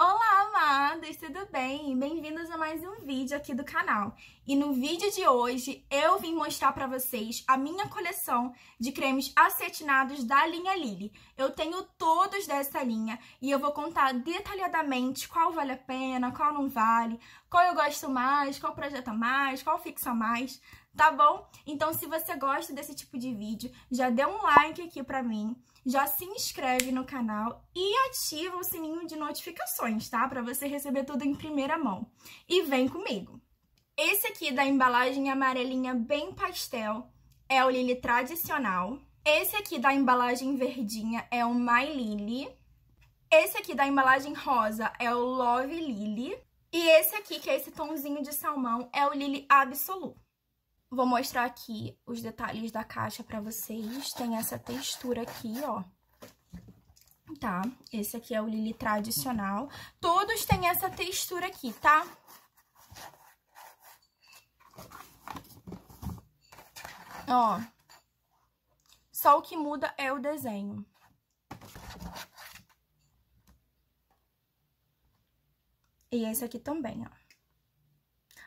Olá, amados! Tudo bem? Bem-vindos a mais um vídeo aqui do canal. E no vídeo de hoje, eu vim mostrar para vocês a minha coleção de cremes acetinados da linha Lily. Eu tenho todos dessa linha e eu vou contar detalhadamente qual vale a pena, qual não vale, qual eu gosto mais, qual projeta mais, qual fixa mais tá bom? Então, se você gosta desse tipo de vídeo, já dê um like aqui pra mim, já se inscreve no canal e ativa o sininho de notificações, tá? Pra você receber tudo em primeira mão. E vem comigo! Esse aqui da embalagem amarelinha bem pastel é o Lily tradicional. Esse aqui da embalagem verdinha é o My Lily. Esse aqui da embalagem rosa é o Love Lily. E esse aqui, que é esse tonzinho de salmão, é o Lily Absolu. Vou mostrar aqui os detalhes da caixa pra vocês. Tem essa textura aqui, ó. Tá? Esse aqui é o Lily tradicional. Todos têm essa textura aqui, tá? Ó. Só o que muda é o desenho. E esse aqui também, ó.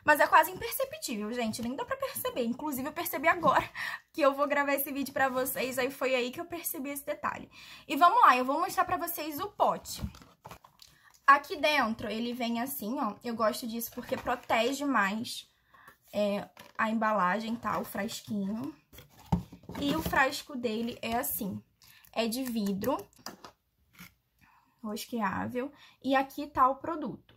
Mas é quase imperceptível, gente, nem dá pra perceber. Inclusive, eu percebi agora que eu vou gravar esse vídeo pra vocês, aí foi aí que eu percebi esse detalhe. E vamos lá, eu vou mostrar pra vocês o pote. Aqui dentro ele vem assim, ó, eu gosto disso porque protege mais é, a embalagem, tá, o frasquinho. E o frasco dele é assim, é de vidro, rosqueável, e aqui tá o produto.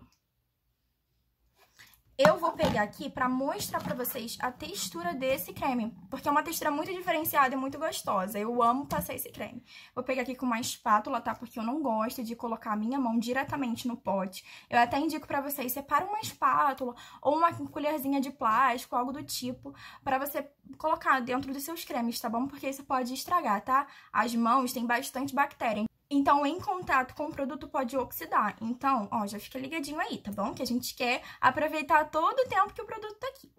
Eu vou pegar aqui pra mostrar pra vocês a textura desse creme, porque é uma textura muito diferenciada e muito gostosa. Eu amo passar esse creme. Vou pegar aqui com uma espátula, tá? Porque eu não gosto de colocar a minha mão diretamente no pote. Eu até indico pra vocês, separa uma espátula ou uma colherzinha de plástico, algo do tipo, pra você colocar dentro dos seus cremes, tá bom? Porque isso pode estragar, tá? As mãos têm bastante bactéria. Então, em contato com o produto pode oxidar. Então, ó, já fica ligadinho aí, tá bom? Que a gente quer aproveitar todo o tempo que o produto tá aqui.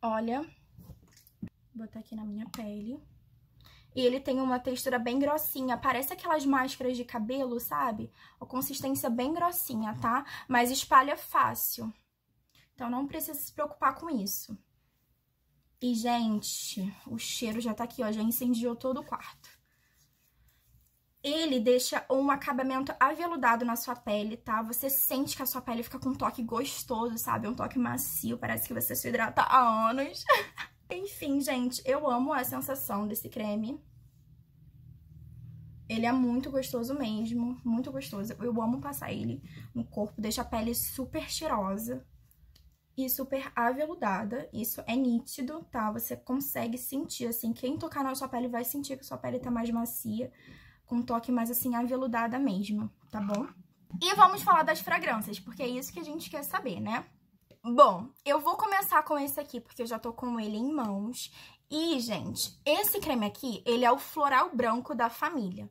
Olha, vou botar aqui na minha pele. E ele tem uma textura bem grossinha, parece aquelas máscaras de cabelo, sabe? A consistência bem grossinha, tá? Mas espalha fácil. Então, não precisa se preocupar com isso. E, gente, o cheiro já tá aqui, ó, já incendiou todo o quarto. Ele deixa um acabamento aveludado na sua pele, tá? Você sente que a sua pele fica com um toque gostoso, sabe? Um toque macio, parece que você se hidrata há anos. Enfim, gente, eu amo a sensação desse creme. Ele é muito gostoso mesmo, muito gostoso. Eu amo passar ele no corpo, deixa a pele super cheirosa e super aveludada. Isso é nítido, tá? Você consegue sentir, assim, quem tocar na sua pele vai sentir que sua pele tá mais macia, com um toque mais, assim, aveludada mesmo, tá bom? E vamos falar das fragrâncias, porque é isso que a gente quer saber, né? Bom, eu vou começar com esse aqui, porque eu já tô com ele em mãos. E, gente, esse creme aqui, ele é o floral branco da família.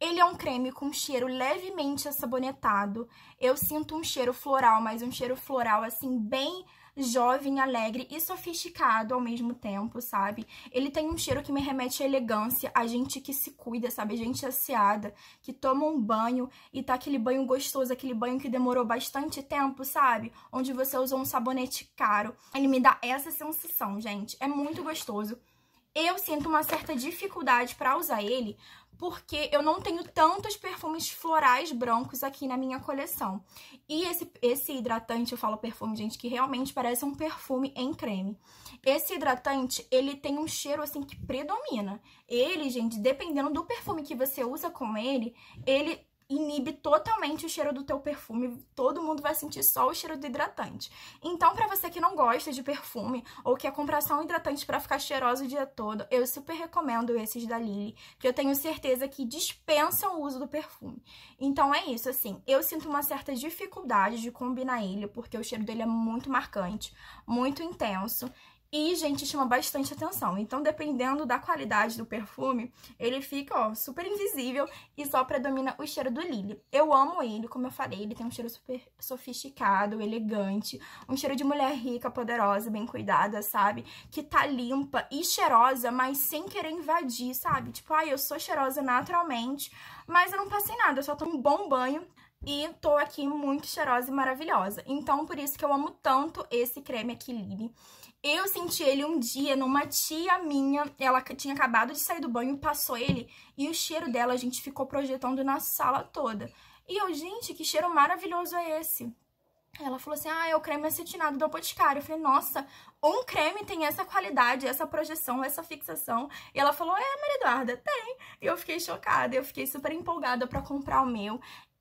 Ele é um creme com cheiro levemente assabonetado. Eu sinto um cheiro floral, mas um cheiro floral, assim, bem jovem, alegre e sofisticado ao mesmo tempo, sabe? Ele tem um cheiro que me remete à elegância, a gente que se cuida, sabe? A gente asseada, que toma um banho e tá aquele banho gostoso, aquele banho que demorou bastante tempo, sabe? Onde você usou um sabonete caro. Ele me dá essa sensação, gente. É muito gostoso eu sinto uma certa dificuldade para usar ele, porque eu não tenho tantos perfumes florais brancos aqui na minha coleção. E esse, esse hidratante, eu falo perfume, gente, que realmente parece um perfume em creme. Esse hidratante, ele tem um cheiro, assim, que predomina. Ele, gente, dependendo do perfume que você usa com ele, ele inibe totalmente o cheiro do teu perfume, todo mundo vai sentir só o cheiro do hidratante. Então, para você que não gosta de perfume ou quer comprar só um hidratante para ficar cheiroso o dia todo, eu super recomendo esses da Lily, que eu tenho certeza que dispensam o uso do perfume. Então é isso, assim, eu sinto uma certa dificuldade de combinar ele, porque o cheiro dele é muito marcante, muito intenso, e, gente, chama bastante atenção. Então, dependendo da qualidade do perfume, ele fica, ó, super invisível e só predomina o cheiro do Lily. Eu amo ele, como eu falei, ele tem um cheiro super sofisticado, elegante, um cheiro de mulher rica, poderosa, bem cuidada, sabe? Que tá limpa e cheirosa, mas sem querer invadir, sabe? Tipo, ai, ah, eu sou cheirosa naturalmente, mas eu não passei nada, eu só tomo um bom banho e tô aqui muito cheirosa e maravilhosa. Então, por isso que eu amo tanto esse creme aqui, Lili. Eu senti ele um dia numa tia minha, ela tinha acabado de sair do banho, passou ele, e o cheiro dela, a gente ficou projetando na sala toda. E eu, gente, que cheiro maravilhoso é esse? Ela falou assim, ah, é o creme acetinado do Apoticário. Eu falei, nossa, um creme tem essa qualidade, essa projeção, essa fixação. E ela falou, é, Maria Eduarda, tem. E eu fiquei chocada, eu fiquei super empolgada pra comprar o meu.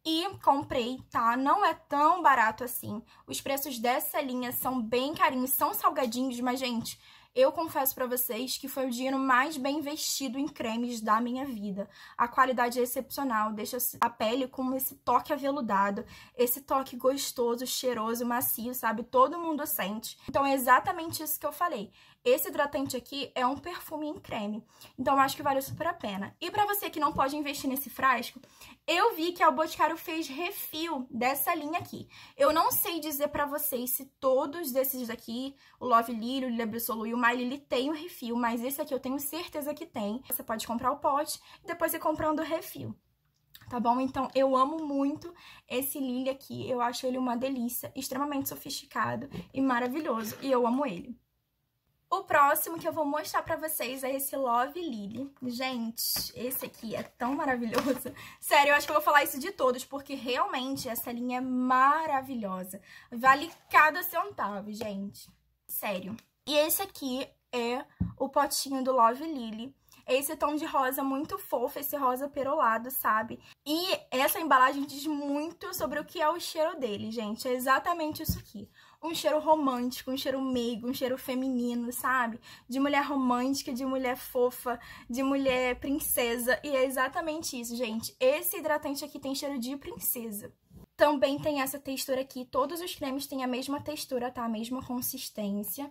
E comprei, tá? Não é tão barato assim. Os preços dessa linha são bem carinhos, são salgadinhos, mas, gente, eu confesso para vocês que foi o dinheiro mais bem investido em cremes da minha vida. A qualidade é excepcional, deixa a pele com esse toque aveludado, esse toque gostoso, cheiroso, macio, sabe? Todo mundo sente. Então é exatamente isso que eu falei. Esse hidratante aqui é um perfume em creme, então eu acho que vale super a pena. E para você que não pode investir nesse frasco, eu vi que a Boticário fez refil dessa linha aqui. Eu não sei dizer para vocês se todos desses daqui, o Love Lily, o Libre e o My Lily tem o refil, mas esse aqui eu tenho certeza que tem. Você pode comprar o pote e depois ir comprando o refil tá bom? Então, eu amo muito esse Lily aqui, eu acho ele uma delícia, extremamente sofisticado e maravilhoso, e eu amo ele. O próximo que eu vou mostrar pra vocês é esse Love Lily. Gente, esse aqui é tão maravilhoso. Sério, eu acho que eu vou falar isso de todos, porque realmente essa linha é maravilhosa. Vale cada centavo, gente. Sério. E esse aqui é o potinho do Love Lily. Esse tom de rosa muito fofo, esse rosa perolado, sabe? E essa embalagem diz muito sobre o que é o cheiro dele, gente. É exatamente isso aqui um cheiro romântico, um cheiro meigo, um cheiro feminino, sabe? De mulher romântica, de mulher fofa, de mulher princesa. E é exatamente isso, gente. Esse hidratante aqui tem cheiro de princesa. Também tem essa textura aqui. Todos os cremes têm a mesma textura, tá? A mesma consistência.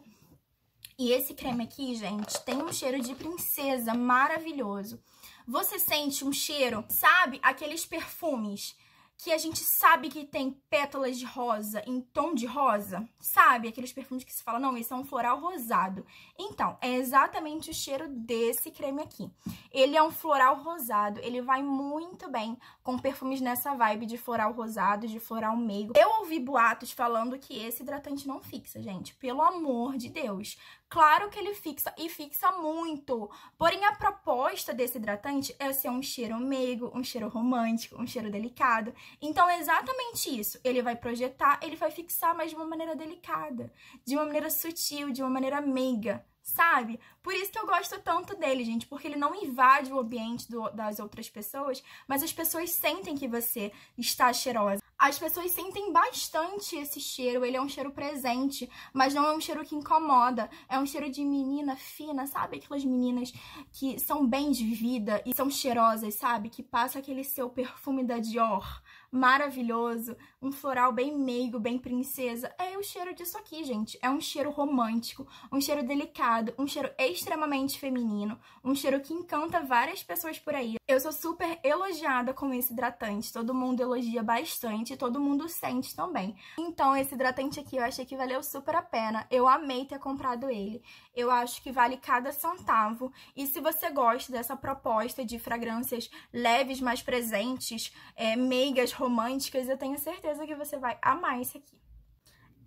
E esse creme aqui, gente, tem um cheiro de princesa maravilhoso. Você sente um cheiro, sabe? Aqueles perfumes que a gente sabe que tem pétalas de rosa em tom de rosa, sabe? Aqueles perfumes que se fala, não, esse é um floral rosado. Então, é exatamente o cheiro desse creme aqui. Ele é um floral rosado, ele vai muito bem com perfumes nessa vibe de floral rosado, de floral meigo. Eu ouvi boatos falando que esse hidratante não fixa, gente, pelo amor de Deus. Claro que ele fixa e fixa muito, porém a proposta desse hidratante é ser um cheiro meigo, um cheiro romântico, um cheiro delicado. Então é exatamente isso. Ele vai projetar, ele vai fixar, mas de uma maneira delicada, de uma maneira sutil, de uma maneira meiga, sabe? Por isso que eu gosto tanto dele, gente, porque ele não invade o ambiente do, das outras pessoas, mas as pessoas sentem que você está cheirosa. As pessoas sentem bastante esse cheiro, ele é um cheiro presente, mas não é um cheiro que incomoda, é um cheiro de menina fina, sabe? Aquelas meninas que são bem de vida e são cheirosas, sabe? Que passa aquele seu perfume da Dior maravilhoso, um floral bem meigo, bem princesa. É o cheiro disso aqui, gente. É um cheiro romântico, um cheiro delicado, um cheiro extremamente feminino, um cheiro que encanta várias pessoas por aí. Eu sou super elogiada com esse hidratante, todo mundo elogia bastante, todo mundo sente também. Então esse hidratante aqui eu achei que valeu super a pena, eu amei ter comprado ele. Eu acho que vale cada centavo e se você gosta dessa proposta de fragrâncias leves, mais presentes, é, meigas, românticas, românticas, eu tenho certeza que você vai amar esse aqui.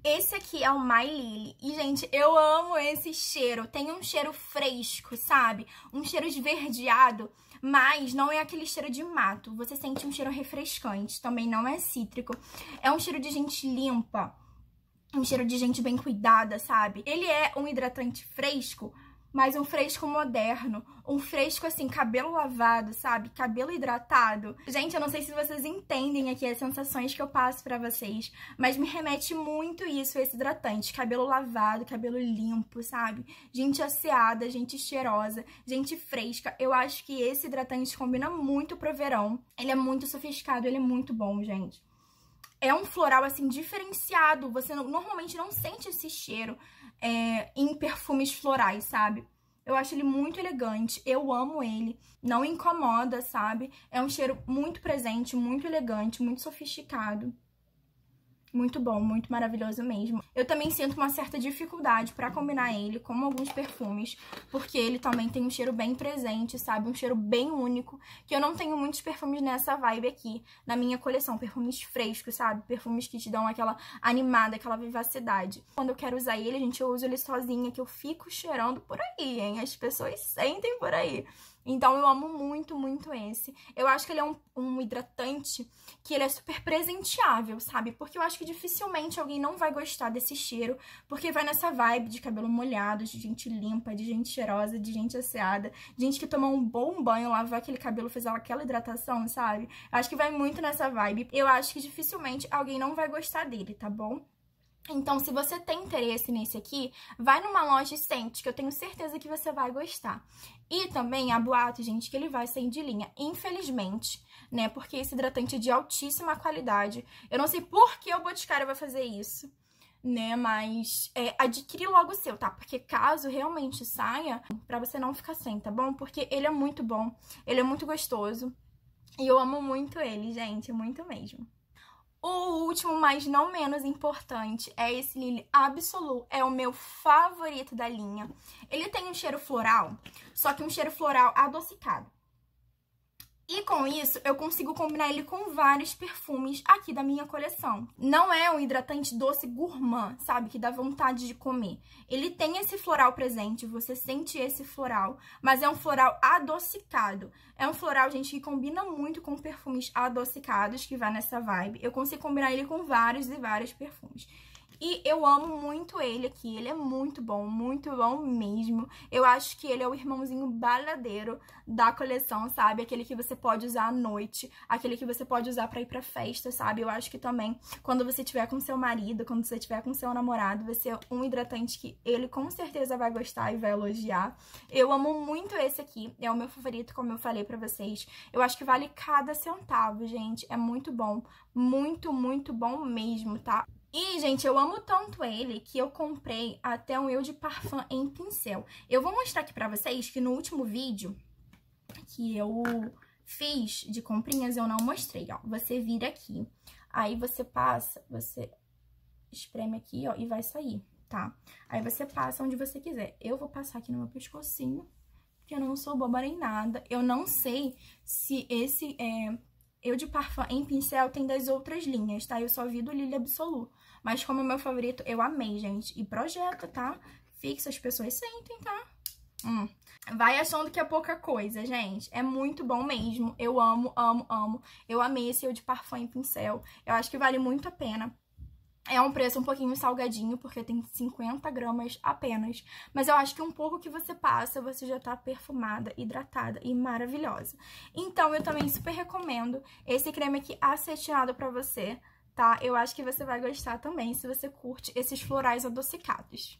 Esse aqui é o My Lily. E, gente, eu amo esse cheiro. Tem um cheiro fresco, sabe? Um cheiro esverdeado, mas não é aquele cheiro de mato. Você sente um cheiro refrescante, também não é cítrico. É um cheiro de gente limpa, um cheiro de gente bem cuidada, sabe? Ele é um hidratante fresco, mas um fresco moderno, um fresco assim, cabelo lavado, sabe? Cabelo hidratado. Gente, eu não sei se vocês entendem aqui as sensações que eu passo para vocês, mas me remete muito isso esse hidratante, cabelo lavado, cabelo limpo, sabe? Gente asseada, gente cheirosa, gente fresca. Eu acho que esse hidratante combina muito pro verão. Ele é muito sofisticado, ele é muito bom, gente é um floral, assim, diferenciado. Você não, normalmente não sente esse cheiro é, em perfumes florais, sabe? Eu acho ele muito elegante, eu amo ele, não incomoda, sabe? É um cheiro muito presente, muito elegante, muito sofisticado muito bom, muito maravilhoso mesmo. Eu também sinto uma certa dificuldade para combinar ele com alguns perfumes, porque ele também tem um cheiro bem presente, sabe? Um cheiro bem único, que eu não tenho muitos perfumes nessa vibe aqui, na minha coleção. Perfumes frescos, sabe? Perfumes que te dão aquela animada, aquela vivacidade. Quando eu quero usar ele, gente, eu uso ele sozinha, que eu fico cheirando por aí, hein? As pessoas sentem por aí. Então eu amo muito, muito esse. Eu acho que ele é um, um hidratante que ele é super presenteável, sabe? Porque eu acho que dificilmente alguém não vai gostar desse cheiro, porque vai nessa vibe de cabelo molhado, de gente limpa, de gente cheirosa, de gente asseada, gente que tomou um bom banho, lavou aquele cabelo, fez aquela hidratação, sabe? Eu acho que vai muito nessa vibe. Eu acho que dificilmente alguém não vai gostar dele, tá bom? Então, se você tem interesse nesse aqui, vai numa loja e sente, que eu tenho certeza que você vai gostar. E também há boato, gente, que ele vai sair de linha, infelizmente, né? Porque esse hidratante é de altíssima qualidade. Eu não sei por que o Boticário vai fazer isso, né? Mas é, adquire logo o seu, tá? Porque caso realmente saia, pra você não ficar sem, tá bom? Porque ele é muito bom, ele é muito gostoso. E eu amo muito ele, gente, muito mesmo. O último, mas não menos importante, é esse Lily Absolu, é o meu favorito da linha. Ele tem um cheiro floral, só que um cheiro floral adocicado. E com isso, eu consigo combinar ele com vários perfumes aqui da minha coleção. Não é um hidratante doce gourmand, sabe? Que dá vontade de comer. Ele tem esse floral presente, você sente esse floral, mas é um floral adocicado. É um floral, gente, que combina muito com perfumes adocicados, que vai nessa vibe. Eu consigo combinar ele com vários e vários perfumes. E eu amo muito ele aqui, ele é muito bom, muito bom mesmo. Eu acho que ele é o irmãozinho baladeiro da coleção, sabe? Aquele que você pode usar à noite, aquele que você pode usar pra ir pra festa, sabe? Eu acho que também, quando você tiver com seu marido, quando você tiver com seu namorado, vai ser um hidratante que ele com certeza vai gostar e vai elogiar. Eu amo muito esse aqui, é o meu favorito, como eu falei pra vocês. Eu acho que vale cada centavo, gente. É muito bom, muito, muito bom mesmo, tá? E, gente, eu amo tanto ele que eu comprei até um eu de parfum em pincel. Eu vou mostrar aqui pra vocês que no último vídeo que eu fiz de comprinhas, eu não mostrei, ó. Você vira aqui, aí você passa, você espreme aqui, ó, e vai sair, tá? Aí você passa onde você quiser. Eu vou passar aqui no meu pescocinho, porque eu não sou boba nem nada. Eu não sei se esse é, eu de Parfum em pincel tem das outras linhas, tá? Eu só vi do Lily Absolu. Mas como é meu favorito, eu amei, gente. E projeta, tá? Fixa, as pessoas sentem, tá? Hum. Vai achando que é pouca coisa, gente. É muito bom mesmo. Eu amo, amo, amo. Eu amei esse eu de Parfum em pincel. Eu acho que vale muito a pena. É um preço um pouquinho salgadinho, porque tem 50 gramas apenas. Mas eu acho que um pouco que você passa, você já tá perfumada, hidratada e maravilhosa. Então, eu também super recomendo esse creme aqui acetinado pra você, tá? Eu acho que você vai gostar também, se você curte esses florais adocicados.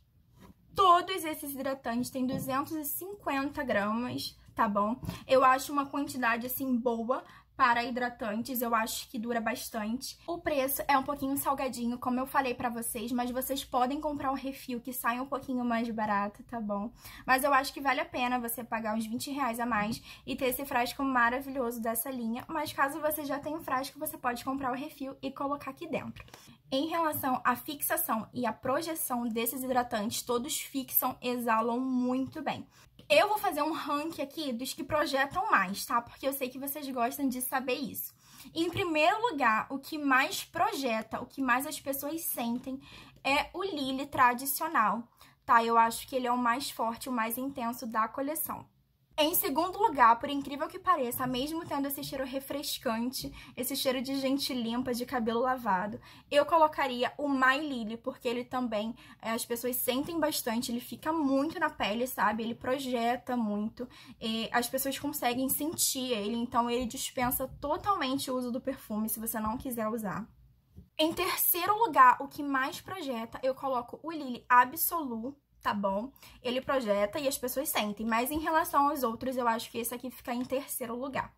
Todos esses hidratantes têm 250 gramas, tá bom? Eu acho uma quantidade, assim, boa para hidratantes, eu acho que dura bastante. O preço é um pouquinho salgadinho, como eu falei pra vocês, mas vocês podem comprar um refil que sai um pouquinho mais barato, tá bom? Mas eu acho que vale a pena você pagar uns 20 reais a mais e ter esse frasco maravilhoso dessa linha, mas caso você já tenha um frasco, você pode comprar o refil e colocar aqui dentro. Em relação à fixação e à projeção desses hidratantes, todos fixam, exalam muito bem. Eu vou fazer um ranking aqui dos que projetam mais, tá? Porque eu sei que vocês gostam de saber isso. Em primeiro lugar, o que mais projeta, o que mais as pessoas sentem é o Lily tradicional, tá? Eu acho que ele é o mais forte, o mais intenso da coleção. Em segundo lugar, por incrível que pareça, mesmo tendo esse cheiro refrescante, esse cheiro de gente limpa, de cabelo lavado, eu colocaria o My Lily, porque ele também, eh, as pessoas sentem bastante, ele fica muito na pele, sabe? Ele projeta muito, as pessoas conseguem sentir ele, então ele dispensa totalmente o uso do perfume, se você não quiser usar. Em terceiro lugar, o que mais projeta, eu coloco o Lily Absolu, tá bom? Ele projeta e as pessoas sentem, mas em relação aos outros, eu acho que esse aqui fica em terceiro lugar.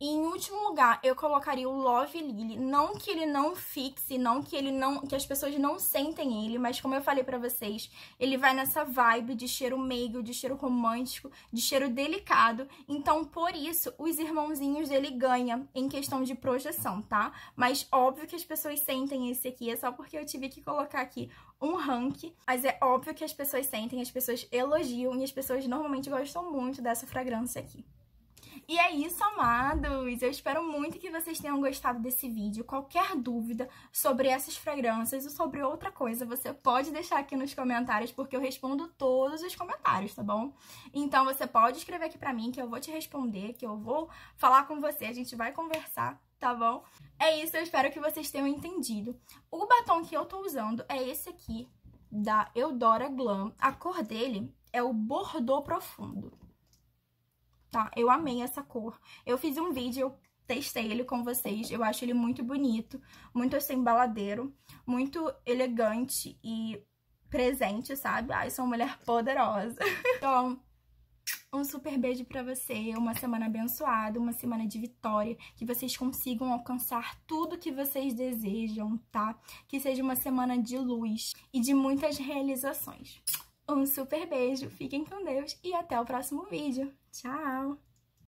E em último lugar, eu colocaria o Love Lily. Não que ele não fixe, não que ele não. que as pessoas não sentem ele, mas como eu falei para vocês, ele vai nessa vibe de cheiro meio, de cheiro romântico, de cheiro delicado. Então, por isso, os irmãozinhos dele ganham em questão de projeção, tá? Mas óbvio que as pessoas sentem esse aqui, é só porque eu tive que colocar aqui um rank. Mas é óbvio que as pessoas sentem, as pessoas elogiam e as pessoas normalmente gostam muito dessa fragrância aqui. E é isso, amados! Eu espero muito que vocês tenham gostado desse vídeo. Qualquer dúvida sobre essas fragrâncias ou sobre outra coisa, você pode deixar aqui nos comentários, porque eu respondo todos os comentários, tá bom? Então, você pode escrever aqui pra mim, que eu vou te responder, que eu vou falar com você, a gente vai conversar, tá bom? É isso, eu espero que vocês tenham entendido. O batom que eu tô usando é esse aqui, da Eudora Glam. A cor dele é o Bordeaux Profundo tá? Eu amei essa cor. Eu fiz um vídeo, testei ele com vocês. Eu acho ele muito bonito, muito assim, baladeiro, muito elegante e presente, sabe? Ai, sou uma mulher poderosa. então, um super beijo para você, uma semana abençoada, uma semana de vitória, que vocês consigam alcançar tudo que vocês desejam, tá? Que seja uma semana de luz e de muitas realizações. Um super beijo, fiquem com Deus e até o próximo vídeo! Ciao.